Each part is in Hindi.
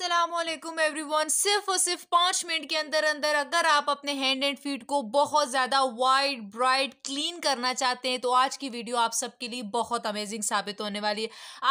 एवरी वन सिर्फ और सिर्फ पाँच मिनट के अंदर अंदर अगर आप अपने हैंड एंड फीट को बहुत ज़्यादा वाइट ब्राइट क्लीन करना चाहते हैं तो आज की वीडियो आप सबके लिए बहुत अमेजिंग साबित होने वाली है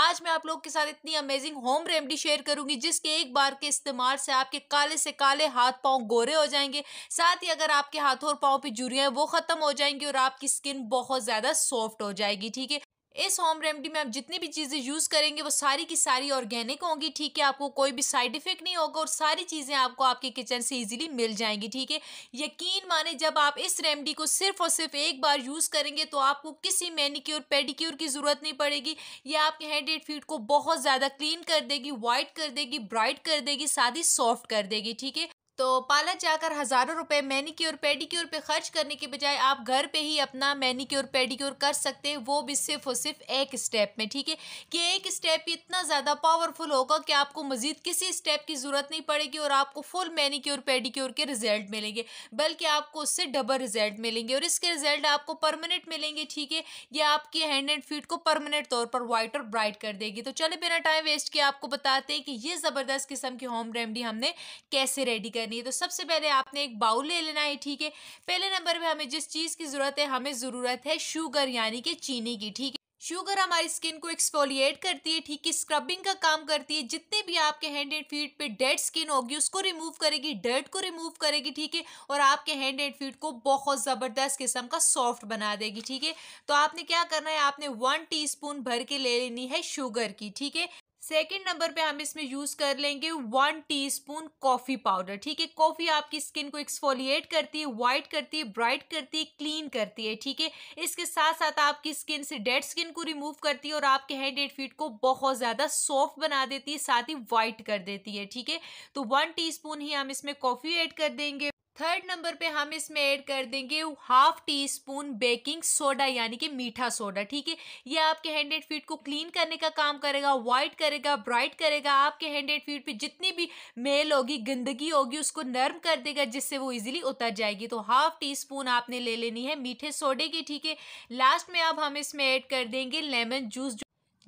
आज मैं आप लोग के साथ इतनी अमेजिंग होम रेमडी शेयर करूंगी जिसके एक बार के इस्तेमाल से आपके काले से काले हाथ पाँव गोरे हो जाएंगे साथ ही अगर आपके हाथों और पाँव पर जुड़ियाँ वो ख़त्म हो जाएंगी और आपकी स्किन बहुत ज़्यादा सॉफ्ट हो जाएगी ठीक है इस होम रेमडी में आप जितनी भी चीज़ें यूज़ करेंगे वो सारी की सारी ऑर्गेनिक होंगी ठीक है आपको कोई भी साइड इफेक्ट नहीं होगा और सारी चीज़ें आपको आपके किचन से इजीली मिल जाएंगी ठीक है यकीन माने जब आप इस रेमडी को सिर्फ और सिर्फ एक बार यूज़ करेंगे तो आपको किसी मैनिक्योर पेडिक्योर की ज़रूरत नहीं पड़ेगी यह आपके हैंड एंड फीट को बहुत ज़्यादा क्लीन कर देगी वाइट कर देगी ब्राइट कर देगी साथ ही सॉफ्ट कर देगी ठीक है तो पार्लर जाकर हज़ारों रुपए मैनीक्योर पेडिक्योर पे खर्च करने के बजाय आप घर पे ही अपना मैनीक्योर पेडिक्योर कर सकते हैं वो भी सिर्फ और सिर्फ एक स्टेप में ठीक है कि एक स्टेप इतना ज़्यादा पावरफुल होगा कि आपको मज़ीद किसी स्टेप की ज़रूरत नहीं पड़ेगी और आपको फुल मैनीक्योर पेडिक्योर के रिजल्ट मिलेंगे बल्कि आपको उससे डबल रिजल्ट मिलेंगे और इसके रिजल्ट आपको परमानेंट मिलेंगे ठीक है ये आपके हैंड एंड फीट को परमानेंट तौर पर वाइट और ब्राइट कर देगी तो चले बिना टाइम वेस्ट किए आपको बताते हैं कि ये ज़बरदस्त किस्म की होम रेमडी हमने कैसे रेडी करनी करनी है तो सबसे पहले आपने एक बाउल ले लेना है ठीक है पहले नंबर पे हमें जिस चीज़ की ज़रूरत है हमें ज़रूरत है शुगर यानी कि चीनी की ठीक है शुगर हमारी स्किन को एक्सफोलिएट करती है ठीक है स्क्रबिंग का काम करती है जितने भी आपके हैंड एंड फीट पे डेड स्किन होगी उसको रिमूव करेगी डर्ट को रिमूव करेगी ठीक है और आपके हैंड एंड फीट को बहुत ज़बरदस्त किस्म का सॉफ्ट बना देगी ठीक है तो आपने क्या करना है आपने वन टीस्पून भर के ले लेनी है शुगर की ठीक है सेकेंड नंबर पे हम इसमें यूज कर लेंगे वन टीस्पून कॉफी पाउडर ठीक है कॉफी आपकी स्किन को एक्सफोलिएट करती है वाइट करती है ब्राइट करती है क्लीन करती है ठीक है इसके साथ साथ आपकी स्किन से डेड स्किन को रिमूव करती है और आपके हैंड एंड फीट को बहुत ज्यादा सॉफ्ट बना देती है साथ ही वाइट कर देती है ठीक है तो वन टी ही हम इसमें कॉफी एड कर देंगे थर्ड नंबर पे हम इसमें ऐड कर देंगे half teaspoon baking soda यानी कि मीठा सोडा ठीक है ये आपके हैंड एंड फीट को क्लीन करने का काम करेगा वाइट करेगा ब्राइट करेगा आपके हैंड एंड फीट पे जितनी भी मेल होगी गंदगी होगी उसको नर्म कर देगा जिससे वो इजीली उतर जाएगी तो हाफ टी स्पून आपने ले लेनी है मीठे सोडे की ठीक है लास्ट में अब हम इसमें ऐड कर देंगे लेमन जूस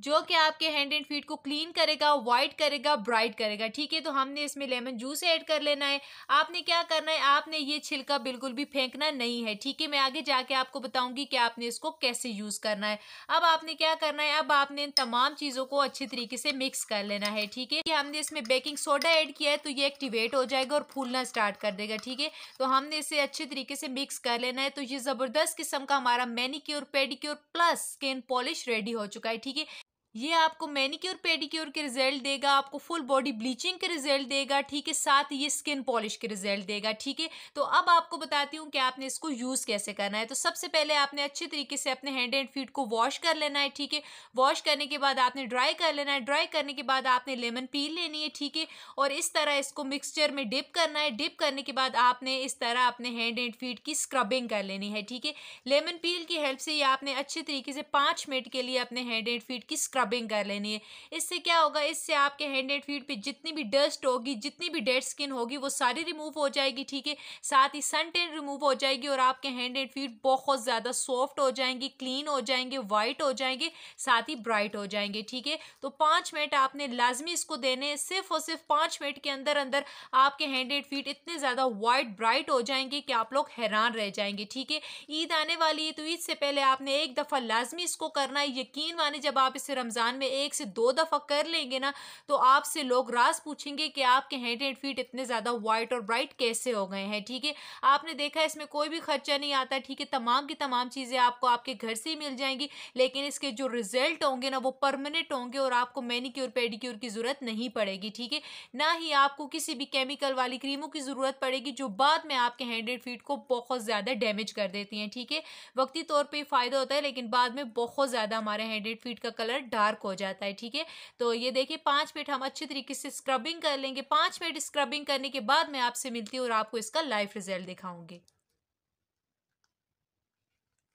जो कि आपके हैंड एंड फीट को क्लीन करेगा वाइट करेगा ब्राइट करेगा ठीक है तो हमने इसमें लेमन जूस ऐड कर लेना है आपने क्या करना है आपने ये छिलका बिल्कुल भी फेंकना नहीं है ठीक है मैं आगे जाके आपको बताऊंगी कि आपने इसको कैसे यूज़ करना है अब आपने क्या करना है अब आपने इन तमाम चीज़ों को अच्छे तरीके से मिक्स कर लेना है ठीक है हमने इसमें बेकिंग सोडा ऐड किया है तो ये एक्टिवेट हो जाएगा और फूलना स्टार्ट कर देगा ठीक है तो हमने इसे अच्छे तरीके से मिक्स कर लेना है तो ये ज़बरदस्त किस्म का हमारा manicure pedicure plus skin polish ready हो चुका है ठीक है ये आपको मैनिक्योर पेडिक्योर के रिजल्ट देगा आपको फुल बॉडी ब्लीचिंग के रिजल्ट देगा ठीक है साथ ये स्किन पॉलिश के रिजल्ट देगा ठीक है तो अब आपको बताती हूँ कि आपने इसको यूज़ कैसे करना है तो सबसे पहले आपने अच्छे तरीके से अपने हैंड एंड फीट को वॉश कर लेना है ठीक है वॉश करने के बाद आपने ड्राई कर लेना है ड्राई करने के बाद आपने लेमन पील लेनी है ठीक है और इस तरह इसको मिक्सचर में डिप करना है डिप करने के बाद आपने इस तरह अपने हैंड एंड फीट की स्क्रबिंग कर लेनी है ठीक है लेमन पील की हेल्प से ये आपने अच्छे तरीके से पाँच मिनट के लिए अपने हैंड एंड फीट की स्क्रब स्क्रबिंग कर लेनी है इससे क्या होगा इससे आपके हैंड एंड फीट पे जितनी भी डस्ट होगी जितनी भी डेड स्किन होगी वो सारी रिमूव हो जाएगी ठीक है साथ ही सन टेन रिमूव हो जाएगी और आपके हैंड एंड फीट बहुत ज़्यादा सॉफ्ट हो जाएंगी क्लीन हो जाएंगे वाइट हो जाएंगे साथ ही ब्राइट हो जाएंगे ठीक है तो पाँच मिनट आपने लाजमी इसको देने सिर्फ और सिर्फ पाँच मिनट के अंदर अंदर आपके हैंड एंड फीट इतने ज़्यादा वाइट ब्राइट हो जाएंगे कि आप लोग हैरान रह जाएंगे ठीक है ईद आने वाली है तो ईद से पहले आपने एक दफ़ा लाजमी इसको करना है यकीन माने जब आप इसे रमजान रमज़ान में एक से दो दफ़ा कर लेंगे ना तो आपसे लोग रास पूछेंगे कि आपके हैंड एंड फीट इतने ज़्यादा वाइट और ब्राइट कैसे हो गए हैं ठीक है आपने देखा इसमें कोई भी खर्चा नहीं आता ठीक है तमाम की तमाम चीज़ें आपको आपके घर से ही मिल जाएंगी लेकिन इसके जो रिजल्ट होंगे ना वो परमानेंट होंगे और आपको मैनिक्योर पेडिक्योर की ज़रूरत नहीं पड़ेगी ठीक है ना ही आपको किसी भी केमिकल वाली क्रीमों की ज़रूरत पड़ेगी जो बाद में आपके हैंड एंड फीट को बहुत ज़्यादा डैमेज कर देती हैं ठीक है वक्ती तौर पर फ़ायदा होता है लेकिन बाद में बहुत ज़्यादा हमारे हैंड एंड फीट का कलर डार्क डार्क हो जाता है ठीक है तो ये देखिए पाँच मिनट हम अच्छे तरीके से स्क्रबिंग कर लेंगे पाँच मिनट स्क्रबिंग करने के बाद मैं आपसे मिलती हूँ और आपको इसका लाइव रिजल्ट दिखाऊंगी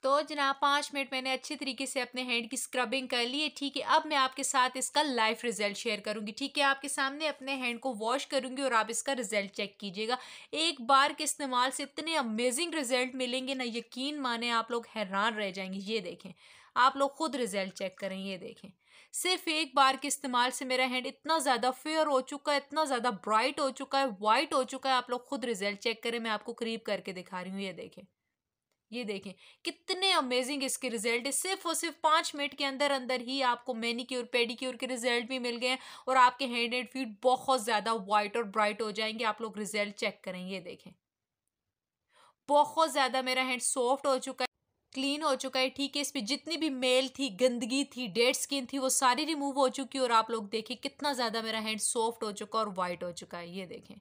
तो जनाब पाँच मिनट मैंने अच्छे तरीके से अपने हैंड की स्क्रबिंग कर ली है ठीक है अब मैं आपके साथ इसका लाइफ रिजल्ट शेयर करूंगी ठीक है आपके सामने अपने हैंड को वॉश करूंगी और आप इसका रिजल्ट चेक कीजिएगा एक बार के इस्तेमाल से इतने अमेजिंग रिजल्ट मिलेंगे ना यकीन माने आप लोग हैरान रह जाएंगे ये देखें आप लोग खुद रिजल्ट चेक करें ये देखें सिर्फ एक बार के इस्तेमाल से मेरा हैंड इतना ज़्यादा फेयर हो चुका है इतना ज़्यादा ब्राइट हो चुका है वाइट हो चुका है आप लोग खुद रिजल्ट चेक करें मैं आपको करीब करके दिखा रही हूँ ये देखें ये देखें कितने अमेजिंग इसके रिजल्ट है सिर्फ और सिर्फ पाँच मिनट के अंदर अंदर ही आपको मेनिक्योर पेडिक्योर के रिजल्ट भी मिल गए हैं और आपके हैंड एंड फीट बहुत ज़्यादा वाइट और ब्राइट हो जाएंगे आप लोग रिजल्ट चेक करें ये देखें बहुत ज़्यादा मेरा हैंड सॉफ्ट हो चुका है क्लीन हो चुका है ठीक है इस पर जितनी भी मेल थी गंदगी थी डेड स्किन थी वो सारी रिमूव हो चुकी है और आप लोग देखिए कितना ज़्यादा मेरा हैंड सॉफ्ट हो चुका और वाइट हो चुका है ये देखें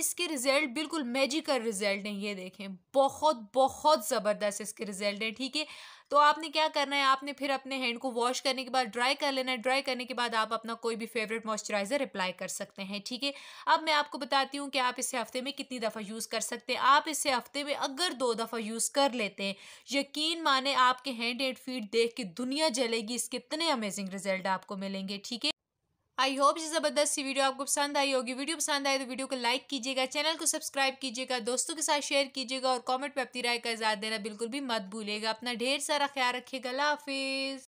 इसके रिज़ल्ट बिल्कुल मैजिकल रिज़ल्ट हैं ये देखें बहुत बहुत ज़बरदस्त इसके रिज़ल्ट हैं ठीक है तो आपने क्या करना है आपने फिर अपने हैंड को वॉश करने के बाद ड्राई कर लेना है ड्राई करने के बाद आप अपना कोई भी फेवरेट मॉइस्चराइज़र अप्लाई कर सकते हैं ठीक है अब मैं आपको बताती हूँ कि आप इसे हफ्ते में कितनी दफ़ा यूज़ कर सकते हैं आप इसे हफ्ते में अगर दो दफ़ा यूज़ कर लेते हैं यकीन माने आपके हैंड एंड फीट देख के दुनिया जलेगी इसके इतने अमेजिंग रिजल्ट आपको मिलेंगे ठीक है आई होप ये ज़बरदस्त सी वीडियो आपको पसंद आई होगी वीडियो पसंद आए तो वीडियो को लाइक कीजिएगा चैनल को सब्सक्राइब कीजिएगा दोस्तों के साथ शेयर कीजिएगा और कमेंट पर अपनी राय का इजाज़ देना बिल्कुल भी मत भूलेगा अपना ढेर सारा ख्याल रखिएगा हाफिज़